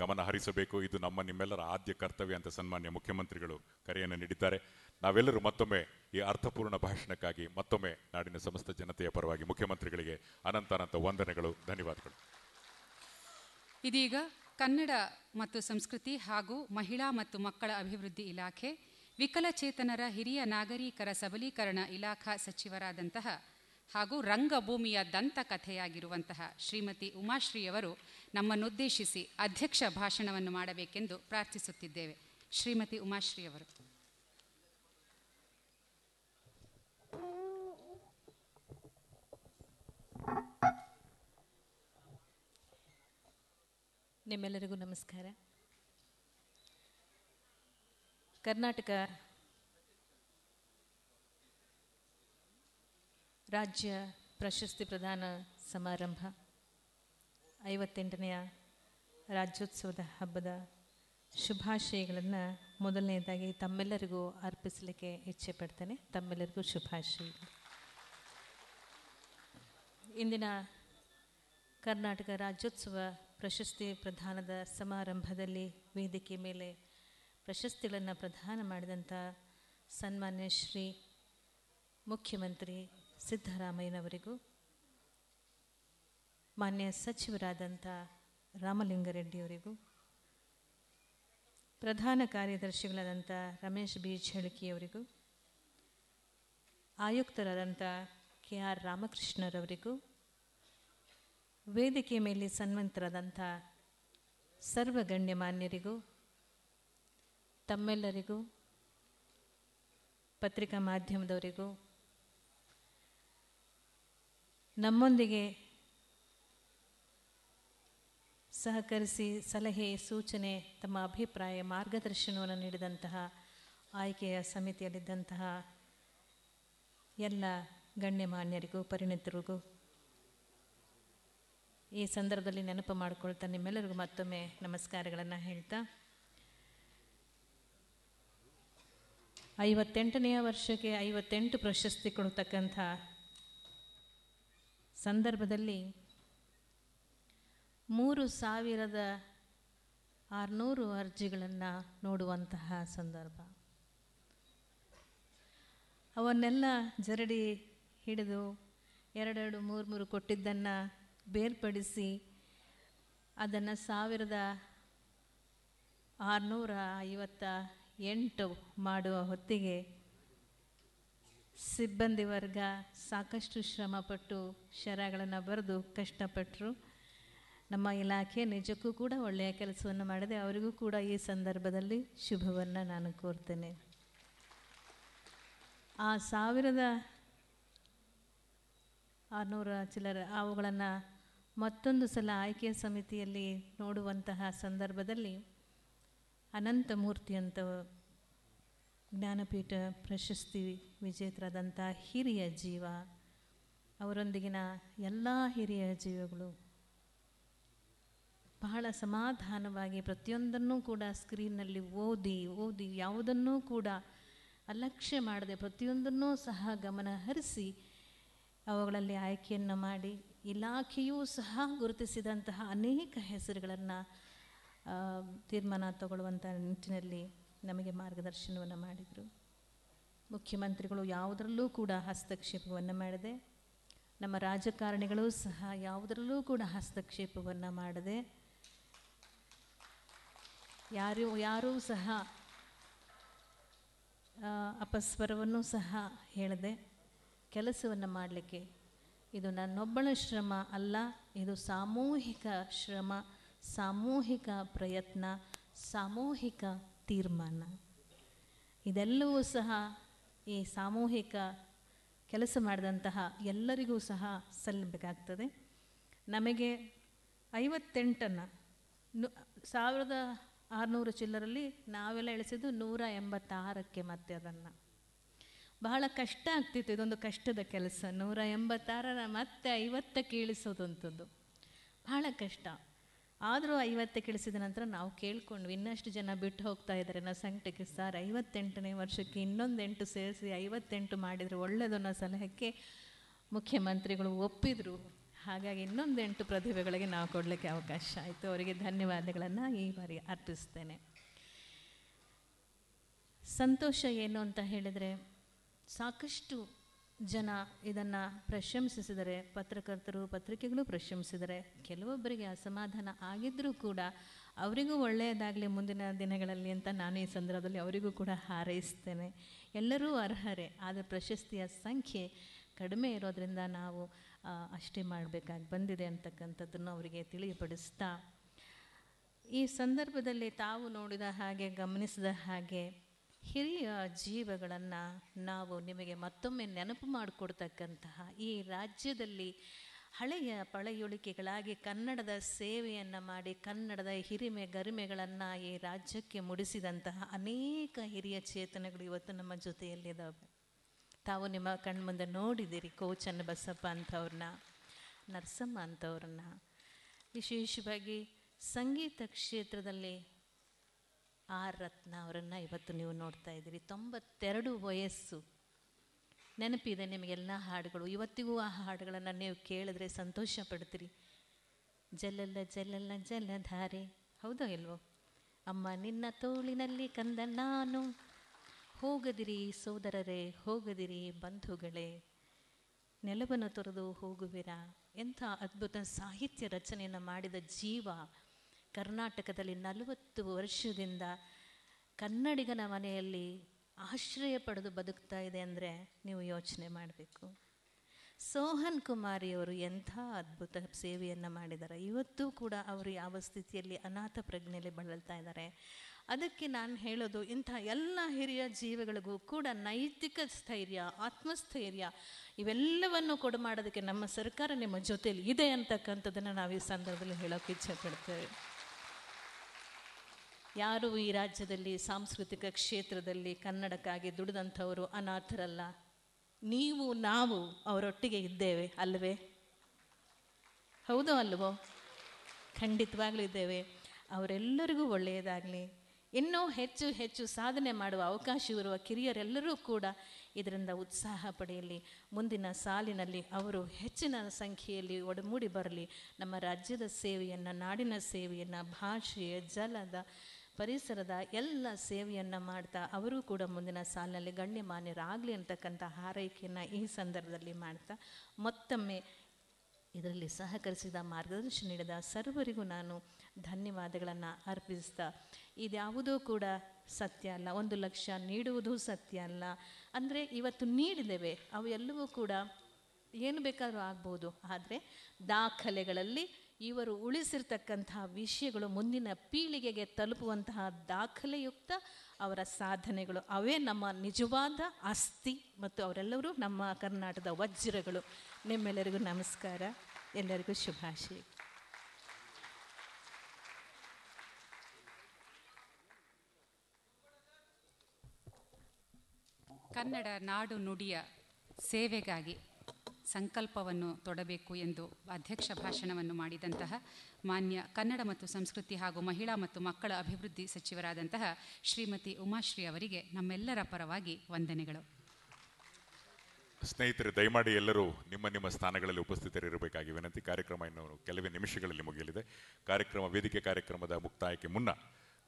ಗಮನ ಹರಿಸಬೇಕು ಇದು ನಮ್ಮ ನಿಮ್ಮೆಲ್ಲರ ಆದ್ಯ ಕರ್ತವ್ಯ ಅಂತ ಸನ್ಮಾನ್ಯ ಮುಖ್ಯಮಂತ್ರಿಗಳು ಕರೆಯನ್ನು ನೀಡಿದ್ದಾರೆ ನಾವೆಲ್ಲರೂ ಮತ್ತೊಮ್ಮೆ ಈ ಅರ್ಥಪೂರ್ಣ ಭಾಷಣಕ್ಕಾಗಿ ಮತ್ತೊಮ್ಮೆ ನಾಡಿನ ಸಮಸ್ತ ಜನತೆಯ ಪರವಾಗಿ ಮುಖ್ಯಮಂತ್ರಿಗಳಿಗೆ ಅನಂತ ಅನಂತ ವಂದನೆಗಳು ಧನ್ಯವಾದಗಳು ಇದೀಗ ಕನ್ನಡ ಮತ್ತು ಸಂಸ್ಕೃತಿ ಹಾಗೂ ಮಹಿಳಾ ಮತ್ತು ಮಕ್ಕಳ ಅಭಿವೃದ್ಧಿ ಇಲಾಖೆ ವಿಕಲಚೇತನರ ಹಿರಿಯ ನಾಗರಿಕರ ಸಬಲೀಕರಣ ಇಲಾಖಾ ಸಚಿವರಾದಂತಹ ಹಾಗೂ ರಂಗಭೂಮಿಯ ದಂತಕಥೆಯಾಗಿರುವಂತಹ ಶ್ರೀಮತಿ ಉಮಾಶ್ರೀಯವರು ನಮ್ಮನ್ನುದ್ದೇಶಿಸಿ ಅಧ್ಯಕ್ಷ ಭಾಷಣವನ್ನು ಮಾಡಬೇಕೆಂದು ಪ್ರಾರ್ಥಿಸುತ್ತಿದ್ದೇವೆ ಶ್ರೀಮತಿ ಉಮಾಶ್ರೀಯವರು ನಿಮ್ಮೆಲ್ಲರಿಗೂ ನಮಸ್ಕಾರ ಕರ್ನಾಟಕ ರಾಜ್ಯ ಪ್ರಶಸ್ತಿ ಪ್ರದಾನ ಸಮಾರಂಭ ಐವತ್ತೆಂಟನೆಯ ರಾಜ್ಯೋತ್ಸವದ ಹಬ್ಬದ ಶುಭಾಶಯಗಳನ್ನು ಮೊದಲನೆಯದಾಗಿ ತಮ್ಮೆಲ್ಲರಿಗೂ ಅರ್ಪಿಸಲಿಕ್ಕೆ ಇಚ್ಛೆ ಪಡ್ತೇನೆ ತಮ್ಮೆಲ್ಲರಿಗೂ ಶುಭಾಶಯಗಳು ಇಂದಿನ ಕರ್ನಾಟಕ ರಾಜ್ಯೋತ್ಸವ ಪ್ರಶಸ್ತಿ ಪ್ರದಾನದ ಸಮಾರಂಭದಲ್ಲಿ ವೇದಿಕೆ ಮೇಲೆ ಪ್ರಶಸ್ತಿಗಳನ್ನು ಪ್ರದಾನ ಮಾಡಿದಂಥ ಸನ್ಮಾನ್ಯ ಶ್ರೀ ಮುಖ್ಯಮಂತ್ರಿ ಸಿದ್ದರಾಮಯ್ಯನವರಿಗೂ ಮಾನ್ಯ ಸಚಿವರಾದಂಥ ರಾಮಲಿಂಗರೆಡ್ಡಿಯವರಿಗೂ ಪ್ರಧಾನ ಕಾರ್ಯದರ್ಶಿಗಳಾದಂಥ ರಮೇಶ್ ಬಿ ಝಳ್ಕಿಯವರಿಗೂ ಆಯುಕ್ತರಾದಂಥ ಕೆ ಆರ್ ರಾಮಕೃಷ್ಣರವರಿಗೂ ವೇದಿಕೆ ಮೇಲೆ ಸನ್ಮಂತರಾದಂಥ ಸರ್ವಗಣ್ಯಮಾನ್ಯರಿಗೂ ತಮ್ಮೆಲ್ಲರಿಗೂ ಪತ್ರಿಕಾ ಮಾಧ್ಯಮದವರಿಗೂ ನಮ್ಮೊಂದಿಗೆ ಸಹಕರಿಸಿ ಸಲಹೆ ಸೂಚನೆ ತಮ್ಮ ಅಭಿಪ್ರಾಯ ಮಾರ್ಗದರ್ಶನವನ್ನು ನೀಡಿದಂತಹ ಆಯ್ಕೆಯ ಸಮಿತಿಯಲ್ಲಿದ್ದಂತಹ ಎಲ್ಲ ಗಣ್ಯ ಮಾನ್ಯರಿಗೂ ಪರಿಣಿತರಿಗೂ ಈ ಸಂದರ್ಭದಲ್ಲಿ ನೆನಪು ಮಾಡಿಕೊಳ್ತಾ ನಿಮ್ಮೆಲ್ಲರಿಗೂ ಮತ್ತೊಮ್ಮೆ ನಮಸ್ಕಾರಗಳನ್ನು ಹೇಳ್ತಾ ಐವತ್ತೆಂಟನೆಯ ವರ್ಷಕ್ಕೆ ಐವತ್ತೆಂಟು ಪ್ರಶಸ್ತಿ ಕೊಡತಕ್ಕಂಥ ಸಂದರ್ಭದಲ್ಲಿ ಮೂರು ಸಾವಿರದ ಆರುನೂರು ಅರ್ಜಿಗಳನ್ನು ನೋಡುವಂತಹ ಸಂದರ್ಭ ಅವನ್ನೆಲ್ಲ ಜರಡಿ ಹಿಡಿದು ಎರಡೆರಡು ಮೂರು ಮೂರು ಕೊಟ್ಟಿದ್ದನ್ನು ಬೇರ್ಪಡಿಸಿ ಅದನ್ನು ಸಾವಿರದ ಆರುನೂರ ಐವತ್ತ ಎಂಟು ಮಾಡುವ ಹೊತ್ತಿಗೆ ಸಿಬ್ಬಂದಿ ವರ್ಗ ಸಾಕಷ್ಟು ಶ್ರಮಪಟ್ಟು ಶರಗಳನ್ನು ಬರೆದು ಕಷ್ಟಪಟ್ಟರು ನಮ್ಮ ಇಲಾಖೆ ನಿಜಕ್ಕೂ ಕೂಡ ಒಳ್ಳೆಯ ಕೆಲಸವನ್ನು ಮಾಡಿದೆ ಅವರಿಗೂ ಕೂಡ ಈ ಸಂದರ್ಭದಲ್ಲಿ ಶುಭವನ್ನು ನಾನು ಕೋರ್ತೇನೆ ಆ ಸಾವಿರದ ಆರುನೂರ ಚಿಲ್ಲರ ಅವುಗಳನ್ನು ಮತ್ತೊಂದು ಸಲ ಆಯ್ಕೆ ಸಮಿತಿಯಲ್ಲಿ ನೋಡುವಂತಹ ಸಂದರ್ಭದಲ್ಲಿ ಅನಂತಮೂರ್ತಿ ಅಂತ ಜ್ಞಾನಪೀಠ ಪ್ರಶಸ್ತಿ ವಿಜೇತರಾದಂಥ ಹಿರಿಯ ಜೀವ ಅವರೊಂದಿಗಿನ ಎಲ್ಲ ಹಿರಿಯ ಜೀವಗಳು ಬಹಳ ಸಮಾಧಾನವಾಗಿ ಪ್ರತಿಯೊಂದನ್ನು ಕೂಡ ಸ್ಕ್ರೀನ್ನಲ್ಲಿ ಓದಿ ಓದಿ ಯಾವುದನ್ನೂ ಕೂಡ ಅಲಕ್ಷ್ಯ ಮಾಡದೆ ಪ್ರತಿಯೊಂದನ್ನೂ ಸಹ ಗಮನ ಹರಿಸಿ ಅವುಗಳಲ್ಲಿ ಆಯ್ಕೆಯನ್ನು ಮಾಡಿ ಇಲಾಖೆಯೂ ಸಹ ಗುರುತಿಸಿದಂತಹ ಅನೇಕ ಹೆಸರುಗಳನ್ನು ತೀರ್ಮಾನ ತಗೊಳ್ಳುವಂಥ ನಿಟ್ಟಿನಲ್ಲಿ ನಮಗೆ ಮಾರ್ಗದರ್ಶನವನ್ನು ಮಾಡಿದರು ಮುಖ್ಯಮಂತ್ರಿಗಳು ಯಾವುದರಲ್ಲೂ ಕೂಡ ಹಸ್ತಕ್ಷೇಪವನ್ನು ಮಾಡದೆ ನಮ್ಮ ರಾಜಕಾರಣಿಗಳು ಸಹ ಯಾವುದರಲ್ಲೂ ಕೂಡ ಹಸ್ತಕ್ಷೇಪವನ್ನು ಮಾಡದೆ ಯಾರು ಯಾರೂ ಸಹ ಅಪಸ್ವರವನ್ನು ಸಹ ಹೇಳದೆ ಕೆಲಸವನ್ನು ಮಾಡಲಿಕ್ಕೆ ಇದು ನನ್ನೊಬ್ಬಳ ಶ್ರಮ ಅಲ್ಲ ಇದು ಸಾಮೂಹಿಕ ಶ್ರಮ ಸಾಮೂಹಿಕ ಪ್ರಯತ್ನ ಸಾಮೂಹಿಕ ತೀರ್ಮಾನ ಇದೆಲ್ಲವೂ ಸಹ ಈ ಸಾಮೂಹಿಕ ಕೆಲಸ ಮಾಡಿದಂತಹ ಎಲ್ಲರಿಗೂ ಸಹ ಸಲ್ಲಬೇಕಾಗ್ತದೆ ನಮಗೆ ಐವತ್ತೆಂಟನ್ನು ಸಾವಿರದ ಆರುನೂರು ಚಿಲ್ಲರಲ್ಲಿ ನಾವೆಲ್ಲ ಇಳಿಸಿದ್ದು ನೂರ ಎಂಬತ್ತಾರಕ್ಕೆ ಮತ್ತೆ ಅದನ್ನು ಬಹಳ ಕಷ್ಟ ಆಗ್ತಿತ್ತು ಇದೊಂದು ಕಷ್ಟದ ಕೆಲಸ ನೂರ ಎಂಬತ್ತಾರರ ಮತ್ತೆ ಐವತ್ತಕ್ಕೆ ಇಳಿಸೋದಂಥದ್ದು ಬಹಳ ಕಷ್ಟ ಆದರೂ ಐವತ್ತೇ ಇಳಿಸಿದ ನಂತರ ನಾವು ಕೇಳ್ಕೊಂಡ್ವಿ ಇನ್ನಷ್ಟು ಜನ ಬಿಟ್ಟು ಹೋಗ್ತಾ ಇದ್ದಾರೆ ನನ್ನ ಸಂಕಟಕ್ಕೆ ಸರ್ ಐವತ್ತೆಂಟನೇ ವರ್ಷಕ್ಕೆ ಇನ್ನೊಂದೆಂಟು ಸೇರಿಸಿ ಐವತ್ತೆಂಟು ಮಾಡಿದರೆ ಒಳ್ಳೆಯದು ಅನ್ನೋ ಸಲಹೆಕ್ಕೆ ಮುಖ್ಯಮಂತ್ರಿಗಳು ಒಪ್ಪಿದರು ಹಾಗಾಗಿ ಇನ್ನೊಂದೆಂಟು ಪ್ರತಿಭೆಗಳಿಗೆ ನಾವು ಕೊಡಲಿಕ್ಕೆ ಅವಕಾಶ ಆಯಿತು ಅವರಿಗೆ ಧನ್ಯವಾದಗಳನ್ನು ಈ ಬಾರಿ ಅರ್ಪಿಸ್ತೇನೆ ಸಂತೋಷ ಏನು ಅಂತ ಹೇಳಿದರೆ ಸಾಕಷ್ಟು ಜನ ಇದನ್ನು ಪ್ರಶಂಸಿಸಿದರೆ ಪತ್ರಕರ್ತರು ಪತ್ರಿಕೆಗಳು ಪ್ರಶಂಸಿದರೆ ಕೆಲವೊಬ್ಬರಿಗೆ ಅಸಮಾಧಾನ ಆಗಿದ್ದರೂ ಕೂಡ ಅವರಿಗೂ ಒಳ್ಳೆಯದಾಗಲಿ ಮುಂದಿನ ದಿನಗಳಲ್ಲಿ ಅಂತ ನಾನು ಈ ಸಂದರ್ಭದಲ್ಲಿ ಅವರಿಗೂ ಕೂಡ ಹಾರೈಸ್ತೇನೆ ಎಲ್ಲರೂ ಅರ್ಹರೇ ಆದರೆ ಪ್ರಶಸ್ತಿಯ ಸಂಖ್ಯೆ ಕಡಿಮೆ ಇರೋದರಿಂದ ನಾವು ಅಷ್ಟೇ ಮಾಡಬೇಕಾಗಿ ಬಂದಿದೆ ಅಂತಕ್ಕಂಥದ್ದನ್ನು ಅವರಿಗೆ ತಿಳಿಯಪಡಿಸ್ತಾ ಈ ಸಂದರ್ಭದಲ್ಲಿ ತಾವು ನೋಡಿದ ಹಾಗೆ ಗಮನಿಸಿದ ಹಾಗೆ ಹಿರಿಯ ಜೀವಗಳನ್ನು ನಾವು ನಿಮಗೆ ಮತ್ತೊಮ್ಮೆ ನೆನಪು ಮಾಡಿಕೊಡ್ತಕ್ಕಂತಹ ಈ ರಾಜ್ಯದಲ್ಲಿ ಹಳೆಯ ಪಳೆಯುಳಿಕೆಗಳಾಗಿ ಕನ್ನಡದ ಸೇವೆಯನ್ನು ಮಾಡಿ ಕನ್ನಡದ ಹಿರಿಮೆ ಗರಿಮೆಗಳನ್ನು ಈ ರಾಜ್ಯಕ್ಕೆ ಮುಡಿಸಿದಂತಹ ಅನೇಕ ಹಿರಿಯ ಚೇತನಗಳು ಇವತ್ತು ನಮ್ಮ ಜೊತೆಯಲ್ಲಿದ್ದಾವೆ ತಾವು ನಿಮ್ಮ ಕಣ್ಮುಂದೆ ನೋಡಿದಿರಿ ಕೋಚನ್ ಬಸಪ್ಪ ಅಂಥವ್ರನ್ನ ನರಸಮ್ಮ ಅಂಥವ್ರನ್ನ ವಿಶೇಷವಾಗಿ ಸಂಗೀತ ಕ್ಷೇತ್ರದಲ್ಲಿ ಆರ್ ರತ್ನ ಅವರನ್ನು ಇವತ್ತು ನೀವು ನೋಡ್ತಾ ಇದ್ದೀರಿ ತೊಂಬತ್ತೆರಡು ವಯಸ್ಸು ನೆನಪಿದೆ ನಿಮಗೆಲ್ಲ ಹಾಡುಗಳು ಇವತ್ತಿಗೂ ಆ ಹಾಡುಗಳನ್ನು ನೀವು ಕೇಳಿದ್ರೆ ಸಂತೋಷ ಪಡ್ತೀರಿ ಜಲಲ್ಲ ಜಲಲ್ಲ ಜಲಧಾರೆ ಹೌದೋ ಇಲ್ವೋ ಅಮ್ಮ ನಿನ್ನ ತೋಳಿನಲ್ಲಿ ಕಂದ ನಾನು ಹೋಗದಿರಿ ಸೋದರರೇ ಹೋಗದಿರಿ ಬಂಧುಗಳೇ ನೆಲವನ್ನು ತೊರೆದು ಹೋಗುವಿರಾ ಎಂಥ ಅದ್ಭುತ ಸಾಹಿತ್ಯ ರಚನೆಯನ್ನು ಮಾಡಿದ ಜೀವ ಕರ್ನಾಟಕದಲ್ಲಿ ನಲವತ್ತು ವರ್ಷದಿಂದ ಕನ್ನಡಿಗನ ಮನೆಯಲ್ಲಿ ಆಶ್ರಯ ಪಡೆದು ಬದುಕ್ತಾ ಇದೆ ಅಂದರೆ ನೀವು ಯೋಚನೆ ಮಾಡಬೇಕು ಸೋಹನ್ ಕುಮಾರಿಯವರು ಎಂಥ ಅದ್ಭುತ ಸೇವೆಯನ್ನು ಮಾಡಿದ್ದಾರೆ ಇವತ್ತೂ ಕೂಡ ಅವರು ಯಾವ ಸ್ಥಿತಿಯಲ್ಲಿ ಅನಾಥ ಪ್ರಜ್ಞೆಯಲ್ಲಿ ಬಳಲ್ತಾ ಇದ್ದಾರೆ ಅದಕ್ಕೆ ನಾನು ಹೇಳೋದು ಇಂಥ ಎಲ್ಲ ಹಿರಿಯ ಜೀವಿಗಳಿಗೂ ಕೂಡ ನೈತಿಕ ಸ್ಥೈರ್ಯ ಆತ್ಮಸ್ಥೈರ್ಯ ಇವೆಲ್ಲವನ್ನು ಕೊಡು ಮಾಡೋದಕ್ಕೆ ನಮ್ಮ ಸರ್ಕಾರ ನಿಮ್ಮ ಜೊತೆಯಲ್ಲಿ ಇದೆ ಅಂತಕ್ಕಂಥದ್ದನ್ನು ನಾವು ಈ ಸಂದರ್ಭದಲ್ಲಿ ಹೇಳೋಕೆ ಇಚ್ಛೆ ಪಡ್ತೇವೆ ಯಾರು ಈ ರಾಜ್ಯದಲ್ಲಿ ಸಾಂಸ್ಕೃತಿಕ ಕ್ಷೇತ್ರದಲ್ಲಿ ಕನ್ನಡಕ್ಕಾಗಿ ದುಡಿದಂಥವರು ಅನಾಥರಲ್ಲ ನೀವು ನಾವು ಅವರೊಟ್ಟಿಗೆ ಇದ್ದೇವೆ ಅಲ್ವೇ ಹೌದೋ ಅಲ್ವೋ ಖಂಡಿತವಾಗ್ಲೂ ಇದ್ದೇವೆ ಅವರೆಲ್ಲರಿಗೂ ಒಳ್ಳೆಯದಾಗಲಿ ಇನ್ನೂ ಹೆಚ್ಚು ಹೆಚ್ಚು ಸಾಧನೆ ಮಾಡುವ ಅವಕಾಶವಿರುವ ಕಿರಿಯರೆಲ್ಲರೂ ಕೂಡ ಇದರಿಂದ ಉತ್ಸಾಹ ಪಡೆಯಲಿ ಮುಂದಿನ ಸಾಲಿನಲ್ಲಿ ಅವರು ಹೆಚ್ಚಿನ ಸಂಖ್ಯೆಯಲ್ಲಿ ಒಡಮೂಡಿ ಬರಲಿ ನಮ್ಮ ರಾಜ್ಯದ ಸೇವೆಯನ್ನು ನಾಡಿನ ಸೇವೆಯನ್ನು ಭಾಷೆಯ ಜಲದ ಪರಿಸರದ ಎಲ್ಲ ಸೇವೆಯನ್ನು ಮಾಡ್ತಾ ಅವರು ಕೂಡ ಮುಂದಿನ ಸಾಲಿನಲ್ಲಿ ಗಣ್ಯಮಾನ್ಯರಾಗಲಿ ಅಂತಕ್ಕಂಥ ಹಾರೈಕೆಯನ್ನು ಈ ಸಂದರ್ಭದಲ್ಲಿ ಮಾಡ್ತಾ ಮತ್ತೊಮ್ಮೆ ಇದರಲ್ಲಿ ಸಹಕರಿಸಿದ ಮಾರ್ಗದರ್ಶನ ನೀಡಿದ ಸರ್ವರಿಗೂ ನಾನು ಧನ್ಯವಾದಗಳನ್ನು ಅರ್ಪಿಸ್ತಾ ಇದ್ಯಾವುದೂ ಕೂಡ ಸತ್ಯ ಅಲ್ಲ ಒಂದು ಲಕ್ಷ ನೀಡುವುದು ಸತ್ಯ ಅಲ್ಲ ಅಂದರೆ ಇವತ್ತು ನೀಡಿದ್ದೇವೆ ಎಲ್ಲವೂ ಕೂಡ ಏನು ಬೇಕಾದರೂ ಆಗ್ಬೋದು ಆದರೆ ದಾಖಲೆಗಳಲ್ಲಿ ಇವರು ಉಳಿಸಿರ್ತಕ್ಕಂತಹ ವಿಷಯಗಳು ಮುಂದಿನ ಪೀಳಿಗೆಗೆ ತಲುಪುವಂತಹ ದಾಖಲೆಯುಕ್ತ ಅವರ ಸಾಧನೆಗಳು ಅವೇ ನಮ್ಮ ನಿಜವಾದ ಆಸ್ತಿ ಮತ್ತು ಅವರೆಲ್ಲರೂ ನಮ್ಮ ಕರ್ನಾಟಕದ ವಜ್ರಗಳು ನಿಮ್ಮೆಲ್ಲರಿಗೂ ನಮಸ್ಕಾರ ಎಲ್ಲರಿಗೂ ಶುಭಾಶಯ ಕನ್ನಡ ನಾಡು ನುಡಿಯ ಸೇವೆಗಾಗಿ ಸಂಕಲ್ಪವನ್ನು ತೊಡಬೇಕು ಎಂದು ಅಧ್ಯಕ್ಷ ಭಾಷಣವನ್ನು ಮಾಡಿದಂತಹ ಮಾನ್ಯ ಕನ್ನಡ ಮತ್ತು ಸಂಸ್ಕೃತಿ ಹಾಗೂ ಮಹಿಳಾ ಮತ್ತು ಮಕ್ಕಳ ಅಭಿವೃದ್ಧಿ ಸಚಿವರಾದಂತಹ ಶ್ರೀಮತಿ ಉಮಾಶ್ರೀ ಅವರಿಗೆ ನಮ್ಮೆಲ್ಲರ ಪರವಾಗಿ ವಂದನೆಗಳು ಸ್ನೇಹಿತರೆ ದಯಮಾಡಿ ಎಲ್ಲರೂ ನಿಮ್ಮ ನಿಮ್ಮ ಸ್ಥಾನಗಳಲ್ಲಿ ಉಪಸ್ಥಿತರಿರಬೇಕಾಗಿ ವಿನಂತಿ ಕಾರ್ಯಕ್ರಮ ಇನ್ನು ಕೆಲವೇ ನಿಮಿಷಗಳಲ್ಲಿ ಮುಗಿಯಲಿದೆ ಕಾರ್ಯಕ್ರಮ ವೇದಿಕೆ ಕಾರ್ಯಕ್ರಮದ ಮುಕ್ತಾಯಕ್ಕೆ ಮುನ್ನ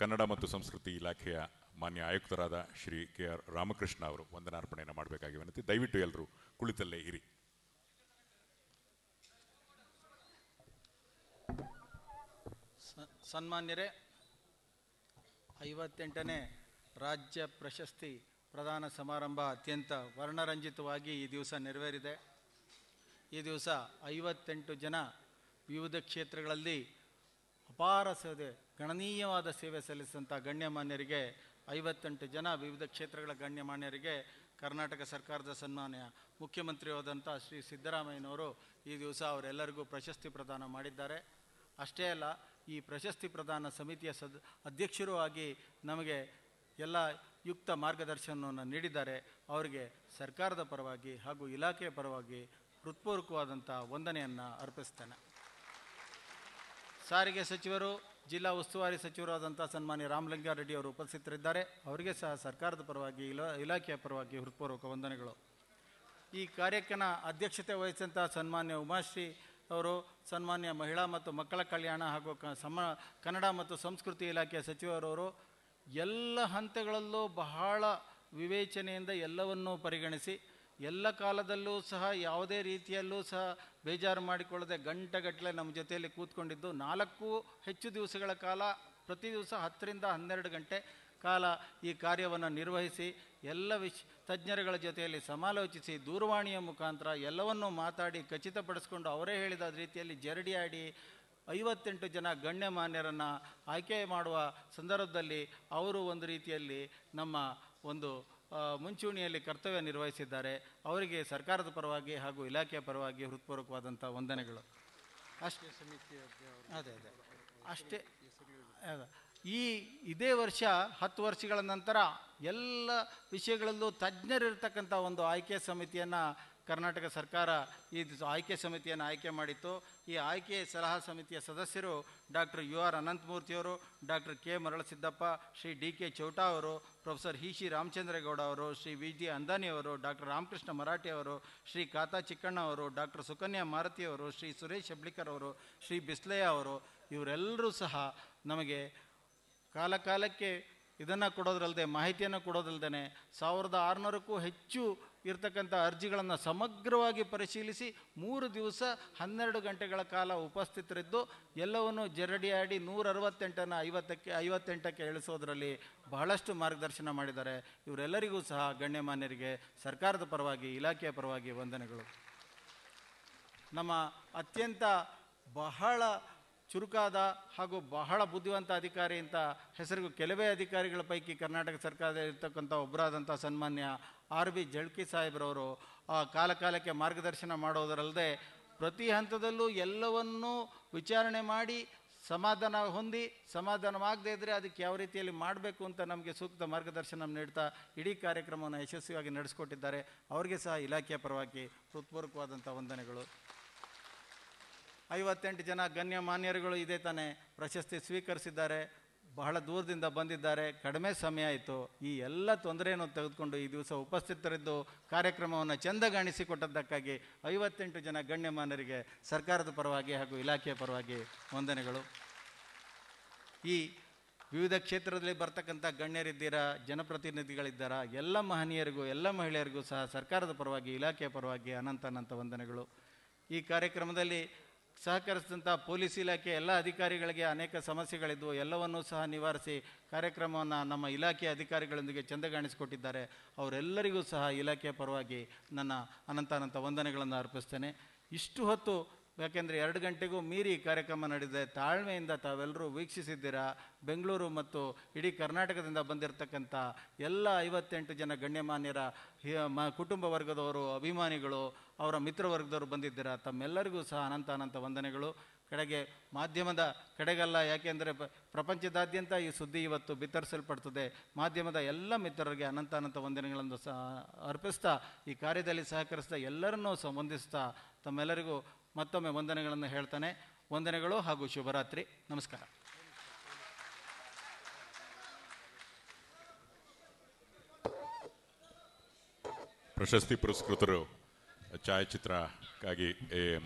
ಕನ್ನಡ ಮತ್ತು ಸಂಸ್ಕೃತಿ ಇಲಾಖೆಯ ಮಾನ್ಯ ಆಯುಕ್ತರಾದ ಶ್ರೀ ಕೆ ಆರ್ ರಾಮಕೃಷ್ಣ ಅವರು ವಂದನಾರ್ಪಣೆಯನ್ನು ಮಾಡಬೇಕಾಗಿ ವಿನಂತಿ ದಯವಿಟ್ಟು ಎಲ್ಲರೂ ಕುಳಿತಲ್ಲೇ ಇರಿ ಸನ್ಮಾನ್ಯರೇ ಐವತ್ತೆಂಟನೇ ರಾಜ್ಯ ಪ್ರಶಸ್ತಿ ಪ್ರದಾನ ಸಮಾರಂಭ ಅತ್ಯಂತ ವರ್ಣರಂಜಿತವಾಗಿ ಈ ದಿವಸ ನೆರವೇರಿದೆ ಈ ದಿವಸ ಐವತ್ತೆಂಟು ಜನ ವಿವಿಧ ಕ್ಷೇತ್ರಗಳಲ್ಲಿ ಅಪಾರ ಸೇವೆ ಗಣನೀಯವಾದ ಸೇವೆ ಸಲ್ಲಿಸಿದಂಥ ಗಣ್ಯಮಾನ್ಯರಿಗೆ ಐವತ್ತೆಂಟು ಜನ ವಿವಿಧ ಕ್ಷೇತ್ರಗಳ ಗಣ್ಯಮಾನ್ಯರಿಗೆ ಕರ್ನಾಟಕ ಸರ್ಕಾರದ ಸನ್ಮಾನ್ಯ ಮುಖ್ಯಮಂತ್ರಿಯಾದಂಥ ಶ್ರೀ ಸಿದ್ದರಾಮಯ್ಯನವರು ಈ ದಿವಸ ಅವರೆಲ್ಲರಿಗೂ ಪ್ರಶಸ್ತಿ ಪ್ರದಾನ ಮಾಡಿದ್ದಾರೆ ಅಷ್ಟೇ ಅಲ್ಲ ಈ ಪ್ರಶಸ್ತಿ ಪ್ರದಾನ ಸಮಿತಿಯ ಸದ್ ಅಧ್ಯಕ್ಷರೂ ಆಗಿ ನಮಗೆ ಎಲ್ಲ ಯುಕ್ತ ಮಾರ್ಗದರ್ಶನವನ್ನು ನೀಡಿದ್ದಾರೆ ಅವರಿಗೆ ಸರ್ಕಾರದ ಪರವಾಗಿ ಹಾಗೂ ಇಲಾಖೆಯ ಪರವಾಗಿ ಹೃತ್ಪೂರ್ವಕವಾದಂಥ ವಂದನೆಯನ್ನು ಅರ್ಪಿಸ್ತೇನೆ ಸಾರಿಗೆ ಸಚಿವರು ಜಿಲ್ಲಾ ಉಸ್ತುವಾರಿ ಸಚಿವರಾದಂಥ ಸನ್ಮಾನ್ಯ ರಾಮಲಿಂಗಾರೆಡ್ಡಿ ಅವರು ಉಪಸ್ಥಿತರಿದ್ದಾರೆ ಅವರಿಗೆ ಸಹ ಸರ್ಕಾರದ ಪರವಾಗಿ ಇಲಾ ಇಲಾಖೆಯ ಪರವಾಗಿ ಹೃತ್ಪೂರ್ವಕ ವಂದನೆಗಳು ಈ ಕಾರ್ಯಕ್ರಮ ಅಧ್ಯಕ್ಷತೆ ವಹಿಸಿದಂಥ ಸನ್ಮಾನ್ಯ ಉಮಾಶ್ರೀ ಅವರು ಸನ್ಮಾನ್ಯ ಮಹಿಳಾ ಮತ್ತು ಮಕ್ಕಳ ಕಲ್ಯಾಣ ಹಾಗೂ ಸಮ ಕನ್ನಡ ಮತ್ತು ಸಂಸ್ಕೃತಿ ಇಲಾಖೆಯ ಸಚಿವರವರು ಎಲ್ಲ ಹಂತಗಳಲ್ಲೂ ಬಹಳ ವಿವೇಚನೆಯಿಂದ ಎಲ್ಲವನ್ನೂ ಪರಿಗಣಿಸಿ ಎಲ್ಲ ಕಾಲದಲ್ಲೂ ಸಹ ಯಾವುದೇ ರೀತಿಯಲ್ಲೂ ಸಹ ಬೇಜಾರು ಮಾಡಿಕೊಳ್ಳದೆ ಗಂಟೆಗಟ್ಟಲೆ ನಮ್ಮ ಜೊತೆಯಲ್ಲಿ ಕೂತ್ಕೊಂಡಿದ್ದು ನಾಲ್ಕು ಹೆಚ್ಚು ದಿವಸಗಳ ಕಾಲ ಪ್ರತಿ ದಿವಸ ಹತ್ತರಿಂದ ಹನ್ನೆರಡು ಗಂಟೆ ಕಾಲ ಈ ಕಾರ್ಯವನ್ನು ನಿರ್ವಹಿಸಿ ಎಲ್ಲ ವಿಶ್ ತಜ್ಞರುಗಳ ಜೊತೆಯಲ್ಲಿ ಸಮಾಲೋಚಿಸಿ ದೂರವಾಣಿಯ ಮುಖಾಂತರ ಎಲ್ಲವನ್ನೂ ಮಾತಾಡಿ ಖಚಿತಪಡಿಸ್ಕೊಂಡು ಅವರೇ ಹೇಳಿದ ರೀತಿಯಲ್ಲಿ ಜರಡಿ ಆಡಿ ಐವತ್ತೆಂಟು ಜನ ಗಣ್ಯ ಮಾನ್ಯರನ್ನು ಆಯ್ಕೆ ಮಾಡುವ ಸಂದರ್ಭದಲ್ಲಿ ಅವರು ಒಂದು ರೀತಿಯಲ್ಲಿ ನಮ್ಮ ಒಂದು ಮುಂಚೂಣಿಯಲ್ಲಿ ಕರ್ತವ್ಯ ನಿರ್ವಹಿಸಿದ್ದಾರೆ ಅವರಿಗೆ ಸರ್ಕಾರದ ಪರವಾಗಿ ಹಾಗೂ ಇಲಾಖೆಯ ಪರವಾಗಿ ಹೃತ್ಪೂರ್ವಕವಾದಂಥ ವಂದನೆಗಳು ಅಷ್ಟೇ ಸಮಿತಿ ಅದೇ ಅದೇ ಅಷ್ಟೇ ಅದ ಈ ಇದೇ ವರ್ಷ ಹತ್ತು ವರ್ಷಗಳ ನಂತರ ಎಲ್ಲ ವಿಷಯಗಳಲ್ಲೂ ತಜ್ಞರಿರ್ತಕ್ಕಂಥ ಒಂದು ಆಯ್ಕೆ ಸಮಿತಿಯನ್ನು ಕರ್ನಾಟಕ ಸರ್ಕಾರ ಈ ಆಯ್ಕೆ ಸಮಿತಿಯನ್ನು ಆಯ್ಕೆ ಮಾಡಿತ್ತು ಈ ಆಯ್ಕೆ ಸಲಹಾ ಸಮಿತಿಯ ಸದಸ್ಯರು ಡಾಕ್ಟರ್ ಯು ಆರ್ ಅನಂತಮೂರ್ತಿಯವರು ಡಾಕ್ಟರ್ ಕೆ ಮರಳಸಿದ್ದಪ್ಪ ಶ್ರೀ ಡಿ ಕೆ ಚೌಟಾ ಅವರು ಪ್ರೊಫೆಸರ್ ಹಿ ಶಿ ರಾಮಚಂದ್ರೇಗೌಡ ಅವರು ಶ್ರೀ ವಿ ಜಿ ಅಂದಾನಿಯವರು ಡಾಕ್ಟರ್ ರಾಮಕೃಷ್ಣ ಮರಾಠಿ ಅವರು ಶ್ರೀ ಕಾತಾ ಚಿಕ್ಕಣ್ಣ ಅವರು ಡಾಕ್ಟರ್ ಸುಕನ್ಯಾ ಅವರು ಶ್ರೀ ಸುರೇಶ್ ಹೆಬ್ಳಿಕರ್ ಅವರು ಶ್ರೀ ಬಿಸ್ಲಯ್ಯ ಅವರು ಇವರೆಲ್ಲರೂ ಸಹ ನಮಗೆ ಕಾಲಕಾಲಕ್ಕೆ ಇದನ್ನು ಕೊಡೋದ್ರಲ್ಲದೆ ಮಾಹಿತಿಯನ್ನು ಕೊಡೋದಲ್ಲದೆ ಸಾವಿರದ ಆರುನೂರಕ್ಕೂ ಹೆಚ್ಚು ಇರತಕ್ಕಂಥ ಅರ್ಜಿಗಳನ್ನು ಸಮಗ್ರವಾಗಿ ಪರಿಶೀಲಿಸಿ ಮೂರು ದಿವಸ ಹನ್ನೆರಡು ಗಂಟೆಗಳ ಕಾಲ ಉಪಸ್ಥಿತರಿದ್ದು ಎಲ್ಲವನ್ನು ಜರಡಿಯಾಡಿ ನೂರ ಅರವತ್ತೆಂಟನ್ನು ಐವತ್ತಕ್ಕೆ ಐವತ್ತೆಂಟಕ್ಕೆ ಇಳಿಸೋದರಲ್ಲಿ ಬಹಳಷ್ಟು ಮಾರ್ಗದರ್ಶನ ಮಾಡಿದ್ದಾರೆ ಇವರೆಲ್ಲರಿಗೂ ಸಹ ಗಣ್ಯಮಾನ್ಯರಿಗೆ ಸರ್ಕಾರದ ಪರವಾಗಿ ಇಲಾಖೆಯ ಪರವಾಗಿ ವಂದನೆಗಳು ನಮ್ಮ ಅತ್ಯಂತ ಬಹಳ ಚುರುಕಾದ ಹಾಗೂ ಬಹಳ ಬುದ್ಧಿವಂತ ಅಧಿಕಾರಿ ಅಂತ ಹೆಸರಿಗೂ ಕೆಲವೇ ಅಧಿಕಾರಿಗಳ ಪೈಕಿ ಕರ್ನಾಟಕ ಸರ್ಕಾರದಲ್ಲಿರ್ತಕ್ಕಂಥ ಒಬ್ಬರಾದಂಥ ಸನ್ಮಾನ್ಯ ಆರ್ ಬಿ ಜಳ್ಕಿ ಸಾಹೇಬ್ರವರು ಕಾಲಕಾಲಕ್ಕೆ ಮಾರ್ಗದರ್ಶನ ಮಾಡೋದರಲ್ಲದೆ ಪ್ರತಿ ಹಂತದಲ್ಲೂ ಎಲ್ಲವನ್ನೂ ವಿಚಾರಣೆ ಮಾಡಿ ಸಮಾಧಾನ ಹೊಂದಿ ಸಮಾಧಾನವಾಗದೇ ಇದ್ದರೆ ಅದಕ್ಕೆ ಯಾವ ರೀತಿಯಲ್ಲಿ ಮಾಡಬೇಕು ಅಂತ ನಮಗೆ ಸೂಕ್ತ ಮಾರ್ಗದರ್ಶನ ನೀಡ್ತಾ ಇಡೀ ಕಾರ್ಯಕ್ರಮವನ್ನು ಯಶಸ್ವಿಯಾಗಿ ನಡೆಸಿಕೊಟ್ಟಿದ್ದಾರೆ ಅವರಿಗೆ ಸಹ ಇಲಾಖೆಯ ಪರವಾಗಿ ಹೃತ್ಪೂರ್ವಕವಾದಂಥ ವಂದನೆಗಳು ಐವತ್ತೆಂಟು ಜನ ಗಣ್ಯ ಮಾನ್ಯರುಗಳು ಇದೇ ತಾನೇ ಪ್ರಶಸ್ತಿ ಸ್ವೀಕರಿಸಿದ್ದಾರೆ ಬಹಳ ದೂರದಿಂದ ಬಂದಿದ್ದಾರೆ ಕಡಿಮೆ ಸಮಯ ಆಯಿತು ಈ ಎಲ್ಲ ತೊಂದರೆಯನ್ನು ತೆಗೆದುಕೊಂಡು ಈ ದಿವಸ ಉಪಸ್ಥಿತರಿದ್ದು ಕಾರ್ಯಕ್ರಮವನ್ನು ಚೆಂದಗಾಣಿಸಿಕೊಟ್ಟದ್ದಕ್ಕಾಗಿ ಐವತ್ತೆಂಟು ಜನ ಮಾನ್ಯರಿಗೆ ಸರ್ಕಾರದ ಪರವಾಗಿ ಹಾಗೂ ಇಲಾಖೆಯ ಪರವಾಗಿ ವಂದನೆಗಳು ಈ ವಿವಿಧ ಕ್ಷೇತ್ರದಲ್ಲಿ ಬರ್ತಕ್ಕಂಥ ಗಣ್ಯರಿದ್ದೀರಾ ಜನಪ್ರತಿನಿಧಿಗಳಿದ್ದಾರ ಎಲ್ಲ ಮಹನೀಯರಿಗೂ ಎಲ್ಲ ಮಹಿಳೆಯರಿಗೂ ಸಹ ಸರ್ಕಾರದ ಪರವಾಗಿ ಇಲಾಖೆಯ ಪರವಾಗಿ ಅನಂತ ಅನಂತ ವಂದನೆಗಳು ಈ ಕಾರ್ಯಕ್ರಮದಲ್ಲಿ ಸಹಕರಿಸಿದಂಥ ಪೊಲೀಸ್ ಇಲಾಖೆ ಎಲ್ಲ ಅಧಿಕಾರಿಗಳಿಗೆ ಅನೇಕ ಸಮಸ್ಯೆಗಳಿದ್ವು ಎಲ್ಲವನ್ನೂ ಸಹ ನಿವಾರಿಸಿ ಕಾರ್ಯಕ್ರಮವನ್ನು ನಮ್ಮ ಇಲಾಖೆ ಅಧಿಕಾರಿಗಳೊಂದಿಗೆ ಚಂದಗಾಣಿಸಿಕೊಟ್ಟಿದ್ದಾರೆ ಅವರೆಲ್ಲರಿಗೂ ಸಹ ಇಲಾಖೆಯ ಪರವಾಗಿ ನನ್ನ ಅನಂತ ಅನಂತ ವಂದನೆಗಳನ್ನು ಅರ್ಪಿಸ್ತೇನೆ ಇಷ್ಟು ಹೊತ್ತು ಯಾಕೆಂದರೆ ಎರಡು ಗಂಟೆಗೂ ಮೀರಿ ಕಾರ್ಯಕ್ರಮ ನಡೆದಿದೆ ತಾಳ್ಮೆಯಿಂದ ತಾವೆಲ್ಲರೂ ವೀಕ್ಷಿಸಿದ್ದೀರಾ ಬೆಂಗಳೂರು ಮತ್ತು ಇಡೀ ಕರ್ನಾಟಕದಿಂದ ಬಂದಿರತಕ್ಕಂಥ ಎಲ್ಲ ಐವತ್ತೆಂಟು ಜನ ಗಣ್ಯಮಾನ್ಯರ ಮ ಕುಟುಂಬ ವರ್ಗದವರು ಅಭಿಮಾನಿಗಳು ಅವರ ಮಿತ್ರವರ್ಗದವರು ಬಂದಿದ್ದೀರಾ ತಮ್ಮೆಲ್ಲರಿಗೂ ಸಹ ಅನಂತ ಅನಂತ ವಂದನೆಗಳು ಕಡೆಗೆ ಮಾಧ್ಯಮದ ಕಡೆಗಲ್ಲ ಯಾಕೆಂದರೆ ಪ್ರಪಂಚದಾದ್ಯಂತ ಈ ಸುದ್ದಿ ಇವತ್ತು ಬಿತ್ತರಿಸಲ್ಪಡ್ತದೆ ಮಾಧ್ಯಮದ ಎಲ್ಲ ಮಿತ್ರರಿಗೆ ಅನಂತ ಅನಂತ ವಂದನೆಗಳನ್ನು ಸಹ ಅರ್ಪಿಸ್ತಾ ಈ ಕಾರ್ಯದಲ್ಲಿ ಸಹಕರಿಸ್ತಾ ಎಲ್ಲರನ್ನೂ ಸಂಬಂಧಿಸ್ತಾ ತಮ್ಮೆಲ್ಲರಿಗೂ ಮತ್ತೊಮ್ಮೆ ವಂದನೆಗಳನ್ನು ಹೇಳ್ತಾನೆ ವಂದನೆಗಳು ಹಾಗೂ ಶುಭರಾತ್ರಿ ನಮಸ್ಕಾರ ಪ್ರಶಸ್ತಿ ಪುರಸ್ಕೃತರು ಛಾಯಾಚಿತ್ರಕ್ಕಾಗಿ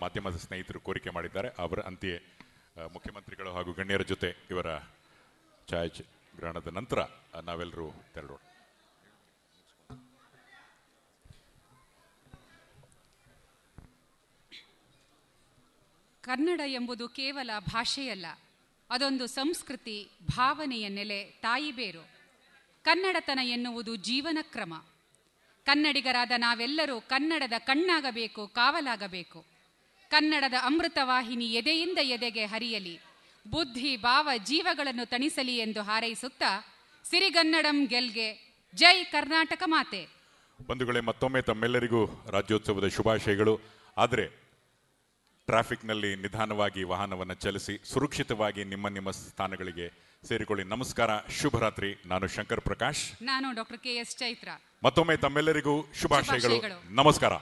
ಮಾಧ್ಯಮದ ಸ್ನೇಹಿತರು ಕೋರಿಕೆ ಮಾಡಿದ್ದಾರೆ ಅವರ ಅಂತೆಯೇ ಮುಖ್ಯಮಂತ್ರಿಗಳು ಹಾಗೂ ಗಣ್ಯರ ಜೊತೆ ಇವರ ಗ್ರಹಣದ ನಂತರ ನಾವೆಲ್ಲರೂ ತೆರಳೋಣ ಕನ್ನಡ ಎಂಬುದು ಕೇವಲ ಭಾಷೆಯಲ್ಲ ಅದೊಂದು ಸಂಸ್ಕೃತಿ ಭಾವನೆಯ ನೆಲೆ ತಾಯಿಬೇರು ಕನ್ನಡತನ ಎನ್ನುವುದು ಜೀವನ ಕ್ರಮ ಕನ್ನಡಿಗರಾದ ನಾವೆಲ್ಲರೂ ಕನ್ನಡದ ಕಣ್ಣಾಗಬೇಕು ಕಾವಲಾಗಬೇಕು ಕನ್ನಡದ ಅಮೃತವಾಹಿನಿ ಎದೆಯಿಂದ ಎದೆಗೆ ಹರಿಯಲಿ ಬುದ್ಧಿ ಭಾವ ಜೀವಗಳನ್ನು ತಣಿಸಲಿ ಎಂದು ಹಾರೈಸುತ್ತಾ ಸಿರಿಗನ್ನಡಂ ಗೆಲ್ಗೆ ಜೈ ಕರ್ನಾಟಕ ಮಾತೆ ಬಂಧುಗಳೇ ಮತ್ತೊಮ್ಮೆ ತಮ್ಮೆಲ್ಲರಿಗೂ ರಾಜ್ಯೋತ್ಸವದ ಶುಭಾಶಯಗಳು ಆದರೆ ಟ್ರಾಫಿಕ್ ನಲ್ಲಿ ನಿಧಾನವಾಗಿ ವಾಹನವನ್ನು ಚಲಿಸಿ ಸುರಕ್ಷಿತವಾಗಿ ನಿಮ್ಮ ನಿಮ್ಮ ಸ್ಥಾನಗಳಿಗೆ ಸೇರಿಕೊಳ್ಳಿ ನಮಸ್ಕಾರ ಶುಭರಾತ್ರಿ ನಾನು ಶಂಕರ್ ಪ್ರಕಾಶ್ ನಾನು ಡಾಕ್ಟರ್ ಕೆ ಎಸ್ ಚೈತ್ರ ಮತ್ತೊಮ್ಮೆ ತಮ್ಮೆಲ್ಲರಿಗೂ ಶುಭಾಶಯಗಳು ನಮಸ್ಕಾರ